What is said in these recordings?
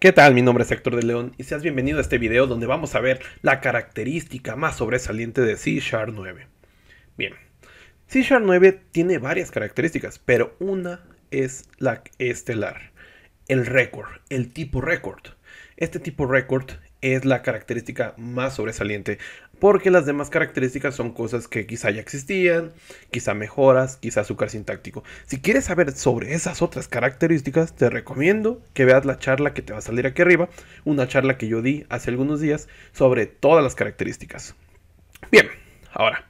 ¿Qué tal? Mi nombre es Héctor de León y seas bienvenido a este video donde vamos a ver la característica más sobresaliente de C Sharp 9. Bien, C Sharp 9 tiene varias características, pero una es la estelar, el récord, el tipo récord. Este tipo récord es la característica más sobresaliente, porque las demás características son cosas que quizá ya existían, quizá mejoras, quizá azúcar sintáctico. Si quieres saber sobre esas otras características, te recomiendo que veas la charla que te va a salir aquí arriba, una charla que yo di hace algunos días sobre todas las características. Bien, ahora,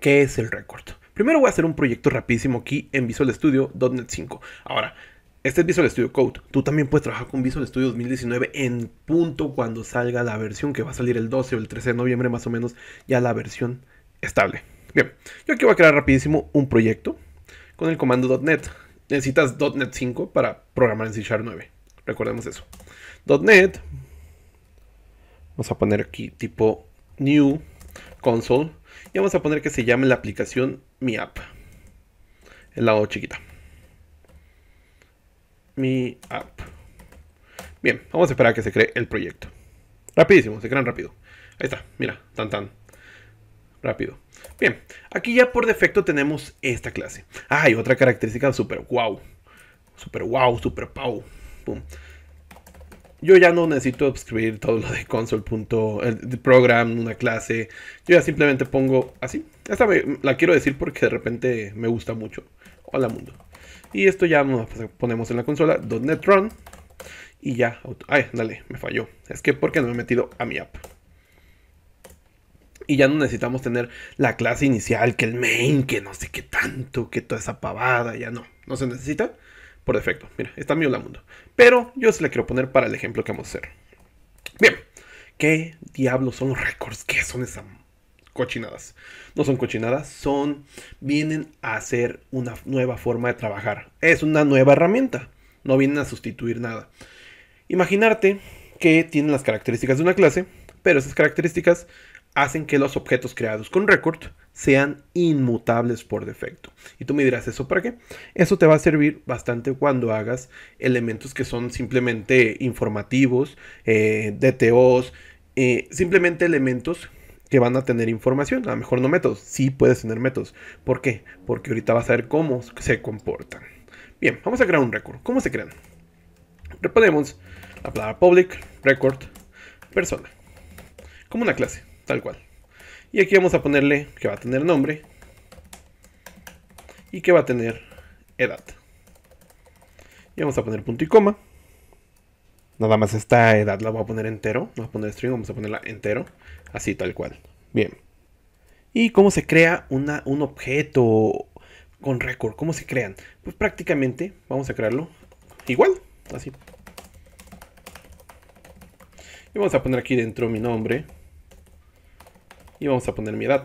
¿qué es el récord? Primero voy a hacer un proyecto rapidísimo aquí en Visual Studio .NET 5. Ahora, este es Visual Studio Code. Tú también puedes trabajar con Visual Studio 2019 en punto cuando salga la versión que va a salir el 12 o el 13 de noviembre más o menos, ya la versión estable. Bien, yo aquí voy a crear rapidísimo un proyecto con el comando .NET. Necesitas .NET 5 para programar en C Sharp 9. Recordemos eso. .NET. Vamos a poner aquí tipo New Console. Y vamos a poner que se llame la aplicación Mi App. El lado chiquita mi app. Bien, vamos a esperar a que se cree el proyecto. Rapidísimo, se crean rápido. Ahí está, mira, tan tan. Rápido. Bien, aquí ya por defecto tenemos esta clase. Ah, y otra característica super wow. Super wow, super pow. Yo ya no necesito escribir todo lo de console.program, una clase. Yo ya simplemente pongo así. Esta la quiero decir porque de repente me gusta mucho. Hola mundo. Y esto ya nos ponemos en la consola Y ya, ay, dale, me falló. Es que porque no me he metido a mi app. Y ya no necesitamos tener la clase inicial, que el main, que no sé qué tanto, que toda esa pavada, ya no. No se necesita por defecto. Mira, está mi hola mundo. Pero yo se la quiero poner para el ejemplo que vamos a hacer. Bien, ¿qué diablos son los récords? ¿Qué son esa cochinadas. No son cochinadas, son vienen a ser una nueva forma de trabajar. Es una nueva herramienta, no vienen a sustituir nada. Imaginarte que tienen las características de una clase, pero esas características hacen que los objetos creados con record sean inmutables por defecto. Y tú me dirás, ¿eso para qué? Eso te va a servir bastante cuando hagas elementos que son simplemente informativos, eh, DTOs, eh, simplemente elementos que van a tener información. A lo mejor no métodos, sí puedes tener métodos. ¿Por qué? Porque ahorita vas a ver cómo se comportan. Bien, vamos a crear un récord. ¿Cómo se crean? Reponemos la palabra public, record, persona. Como una clase, tal cual. Y aquí vamos a ponerle que va a tener nombre y que va a tener edad. Y vamos a poner punto y coma. Nada más esta edad la voy a poner entero. No voy a poner string, vamos a ponerla entero. Así, tal cual. Bien. ¿Y cómo se crea una, un objeto con record? ¿Cómo se crean? Pues prácticamente vamos a crearlo igual. Así. Y vamos a poner aquí dentro mi nombre. Y vamos a poner mi edad.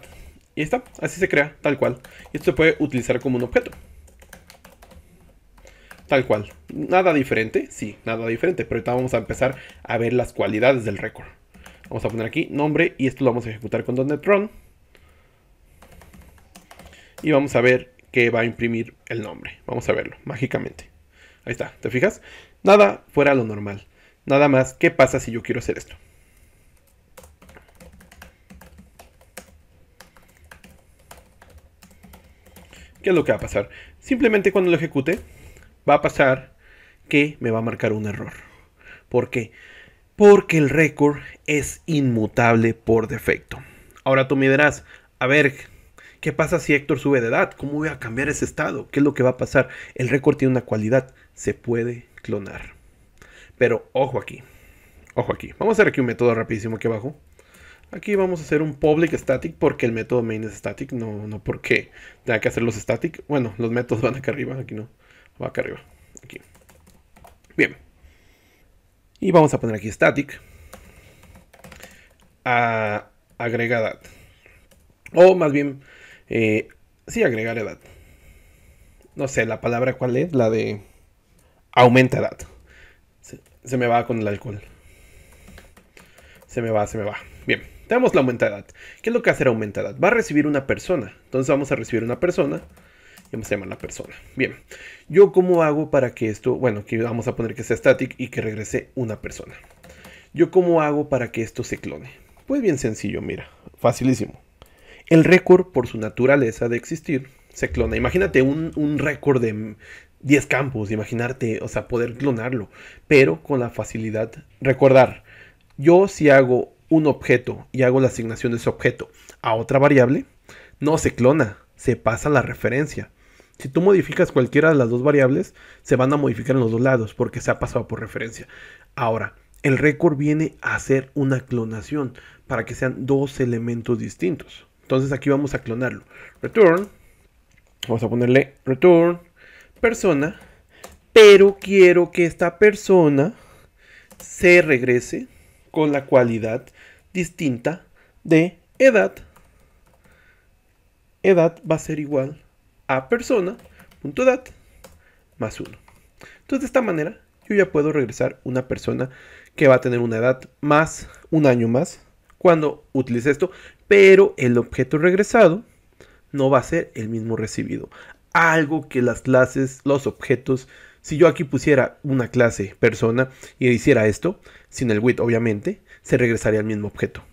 Y está, así se crea, tal cual. Y esto se puede utilizar como un objeto. Tal cual. Nada diferente, sí, nada diferente. Pero ahorita vamos a empezar a ver las cualidades del récord. Vamos a poner aquí nombre y esto lo vamos a ejecutar con .NET Run. Y vamos a ver que va a imprimir el nombre. Vamos a verlo, mágicamente. Ahí está, ¿te fijas? Nada fuera lo normal. Nada más, ¿qué pasa si yo quiero hacer esto? ¿Qué es lo que va a pasar? Simplemente cuando lo ejecute, va a pasar que me va a marcar un error. ¿Por qué? Porque el récord es inmutable por defecto. Ahora tú me dirás, a ver, ¿qué pasa si Héctor sube de edad? ¿Cómo voy a cambiar ese estado? ¿Qué es lo que va a pasar? El récord tiene una cualidad, se puede clonar. Pero ojo aquí, ojo aquí. Vamos a hacer aquí un método rapidísimo aquí abajo. Aquí vamos a hacer un public static porque el método main es static, no, no porque tenga que hacer los static. Bueno, los métodos van acá arriba, aquí no. Va acá arriba. Aquí. Bien. Y vamos a poner aquí static. A agregar edad. O más bien, eh, sí, agregar edad. No sé, la palabra cuál es, la de aumenta edad. Se, me va con el alcohol. Se me va, se me va. Bien, tenemos la aumenta edad. ¿Qué es lo que hace la aumenta edad? Va a recibir una persona. Entonces vamos a recibir una persona se llama la persona. Bien, yo cómo hago para que esto, bueno, que vamos a poner que sea static y que regrese una persona. Yo cómo hago para que esto se clone. Pues bien sencillo, mira, facilísimo. El récord, por su naturaleza de existir, se clona. Imagínate un, un récord de 10 campos, Imagínate, o sea, poder clonarlo, pero con la facilidad. Recordar, yo si hago un objeto y hago la asignación de ese objeto a otra variable, no se clona, se pasa la referencia. Si tú modificas cualquiera de las dos variables, se van a modificar en los dos lados porque se ha pasado por referencia. Ahora, el récord viene a hacer una clonación para que sean dos elementos distintos. Entonces aquí vamos a clonarlo. Return. Vamos a ponerle return persona. Pero quiero que esta persona se regrese con la cualidad distinta de edad. Edad va a ser igual a persona.edad más 1. Entonces de esta manera yo ya puedo regresar una persona que va a tener una edad más, un año más, cuando utilice esto, pero el objeto regresado no va a ser el mismo recibido. Algo que las clases, los objetos, si yo aquí pusiera una clase persona y hiciera esto, sin el with obviamente, se regresaría al mismo objeto,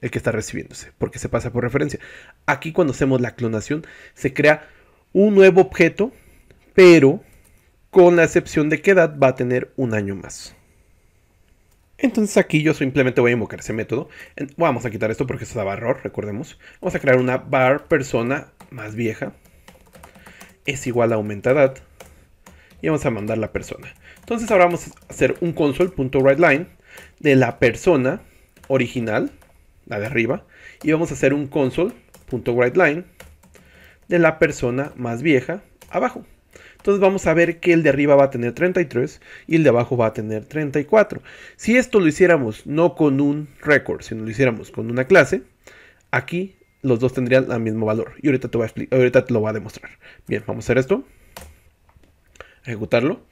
el que está recibiéndose, porque se pasa por referencia. Aquí cuando hacemos la clonación, se crea un nuevo objeto, pero con la excepción de que edad va a tener un año más. Entonces aquí yo simplemente voy a invocar ese método. Vamos a quitar esto porque eso daba error, recordemos. Vamos a crear una bar persona más vieja. Es igual a aumenta edad. Y vamos a mandar la persona. Entonces ahora vamos a hacer un console.writeLine de la persona original, la de arriba. Y vamos a hacer un console.writeLine de la persona más vieja abajo. Entonces vamos a ver que el de arriba va a tener 33 y el de abajo va a tener 34. Si esto lo hiciéramos no con un récord, sino lo hiciéramos con una clase, aquí los dos tendrían el mismo valor. Y ahorita te, ahorita te lo voy a demostrar. Bien, vamos a hacer esto. Ejecutarlo.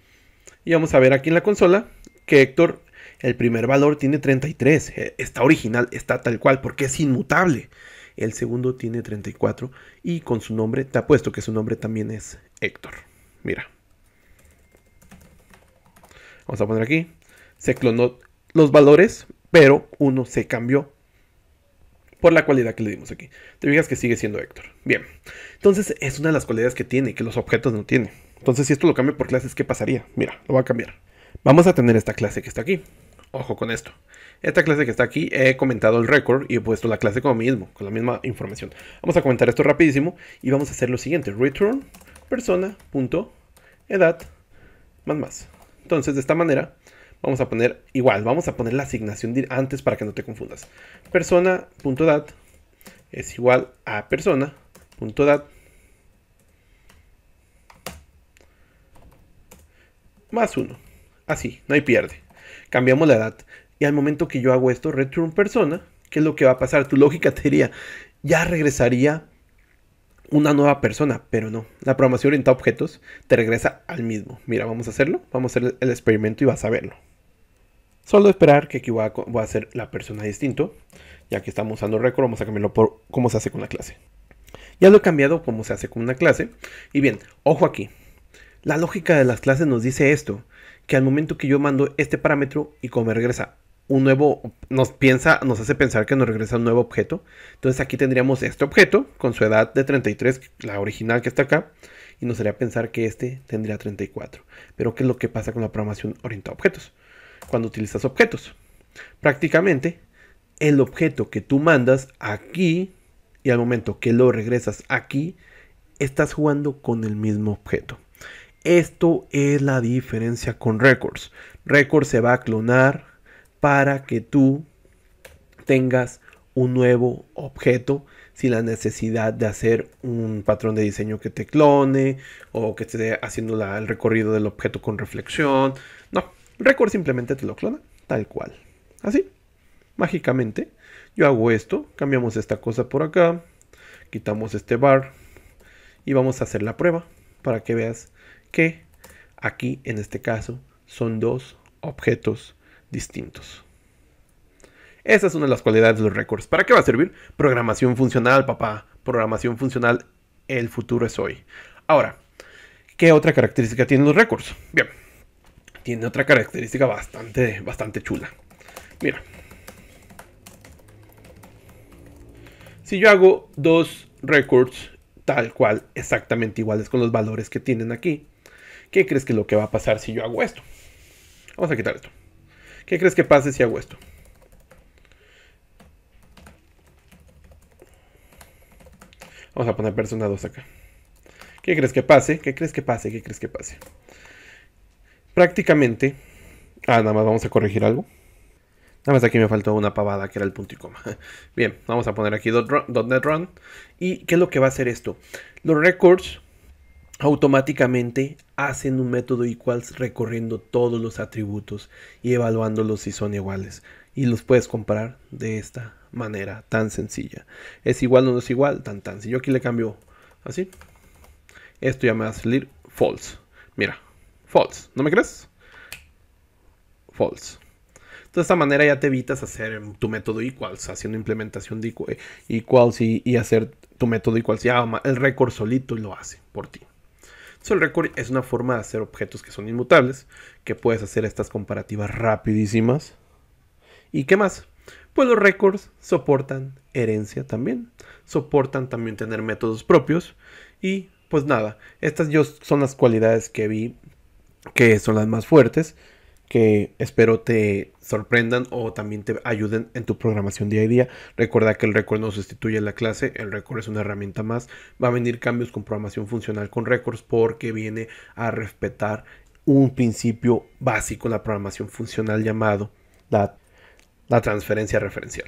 Y vamos a ver aquí en la consola que Héctor, el primer valor tiene 33. E-, está original, está tal cual, porque es inmutable el segundo tiene 34 y con su nombre, te apuesto que su nombre también es Héctor. Mira. Vamos a poner aquí. Se clonó los valores, pero uno se cambió por la cualidad que le dimos aquí. Te fijas que sigue siendo Héctor. Bien. Entonces es una de las cualidades que tiene, que los objetos no tienen. Entonces si esto lo cambio por clases, ¿qué pasaría? Mira, lo va a cambiar. Vamos a tener esta clase que está aquí. Ojo con esto. Esta clase que está aquí he comentado el récord y he puesto la clase como mismo, con la misma información. Vamos a comentar esto rapidísimo y vamos a hacer lo siguiente. Return persona.edad más más. Entonces de esta manera vamos a poner igual, vamos a poner la asignación antes para que no te confundas. Persona.edad es igual a persona.edad más uno. Así, no hay pierde. Cambiamos la edad. Y al momento que yo hago esto, return persona, ¿qué es lo que va a pasar? Tu lógica te diría, ya regresaría una nueva persona, pero no. La programación orientada a objetos te regresa al mismo. Mira, vamos a hacerlo, vamos a hacer el experimento y vas a verlo. Solo esperar que aquí voy a, hacer la persona distinto. Ya que estamos usando récord, vamos a cambiarlo por cómo se hace con la clase. Ya lo he cambiado como se hace con una clase. Y bien, ojo aquí. La lógica de las clases nos dice esto, que al momento que yo mando este parámetro y como me regresa un nuevo, nos piensa, nos hace pensar que nos regresa un nuevo objeto. Entonces aquí tendríamos este objeto con su edad de 33, la original que está acá, y nos haría pensar que este tendría 34. Pero ¿qué es lo que pasa con la programación orientada a objetos? Cuando utilizas objetos, prácticamente el objeto que tú mandas aquí y al momento que lo regresas aquí, estás jugando con el mismo objeto. Esto es la diferencia con Records. Records se va a clonar para que tú tengas un nuevo objeto sin la necesidad de hacer un patrón de diseño que te clone o que esté haciendo el recorrido del objeto con reflexión. No, Record simplemente te lo clona tal cual. Así, mágicamente. Yo hago esto, cambiamos esta cosa por acá, quitamos este bar y vamos a hacer la prueba para que veas que aquí en este caso son dos objetos distintos. Esa es una de las cualidades de los records. ¿Para qué va a servir? Programación funcional, papá. Programación funcional, el futuro es hoy. Ahora, ¿qué otra característica tienen los records? Bien, tiene otra característica bastante, bastante chula. Mira, si yo hago dos records tal cual, exactamente iguales con los valores que tienen aquí, ¿qué crees que es lo que va a pasar si yo hago esto? Vamos a quitar esto. ¿Qué crees que pase si hago esto? Vamos a poner persona 2 acá. ¿Qué crees que pase? ¿Qué crees que pase? ¿Qué crees que pase? Prácticamente... Ah, nada más vamos a corregir algo. Nada más aquí me faltó una pavada que era el punto y coma. Bien, vamos a poner aquí .NET Run. ¿Y qué es lo que va a hacer esto? Los records automáticamente hacen un método equals recorriendo todos los atributos y evaluándolos si son iguales. Y los puedes comparar de esta manera tan sencilla. Es igual o no es igual, tan tan. Si yo aquí le cambio así, esto ya me va a salir false. Mira, false. ¿No me crees? False. De esta manera ya te evitas hacer em, tu método equals, haciendo implementación de equals eh, y, y hacer tu método equals. Ya el récord solito lo hace por ti el Record es una forma de hacer objetos que son inmutables, que puedes hacer estas comparativas rapidísimas. ¿Y qué más? Pues los records soportan herencia también, soportan también tener métodos propios y pues nada, estas yo son las cualidades que vi que son las más fuertes que espero te sorprendan o también te ayuden en tu programación día a día. Recuerda que el récord no sustituye la clase, el récord es una herramienta más. Va a venir cambios con programación funcional con récords porque viene a respetar un principio básico en la programación funcional llamado la, transferencia referencial,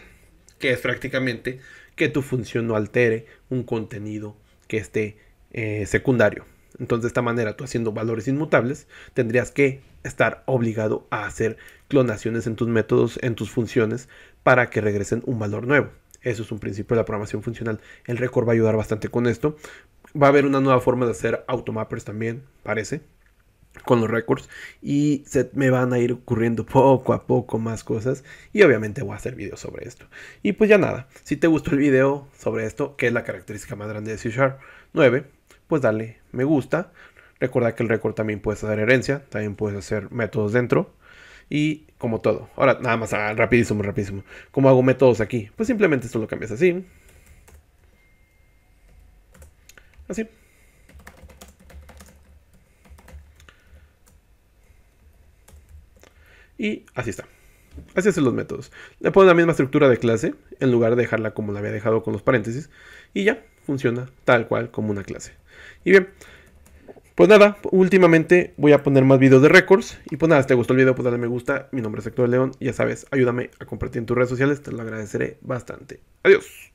que es prácticamente que tu función no altere un contenido que esté eh, secundario. Entonces, de esta manera, tú haciendo valores inmutables, tendrías que estar obligado a hacer clonaciones en tus métodos, en tus funciones, para que regresen un valor nuevo. Eso es un principio de la programación funcional. El record va a ayudar bastante con esto. Va a haber una nueva forma de hacer automappers también, parece, con los records. Y se me van a ir ocurriendo poco a poco más cosas. Y obviamente voy a hacer videos sobre esto. Y pues ya nada, si te gustó el video sobre esto, que es la característica más grande de C Sharp 9, pues dale me gusta. Recuerda que el récord también puedes hacer herencia, también puedes hacer métodos dentro. Y como todo. Ahora, nada más, ah, rapidísimo, rapidísimo. ¿Cómo hago métodos aquí? Pues simplemente esto lo cambias así. Así. Y así está. Así hacen los métodos. Le pongo la misma estructura de clase en lugar de dejarla como la había dejado con los paréntesis. Y ya, funciona tal cual como una clase. Y bien, pues nada, últimamente voy a poner más videos de récords. Y pues nada, si te gustó el video, pues dale me gusta. Mi nombre es Héctor León. ya sabes, ayúdame a compartir en tus redes sociales. Te lo agradeceré bastante. Adiós.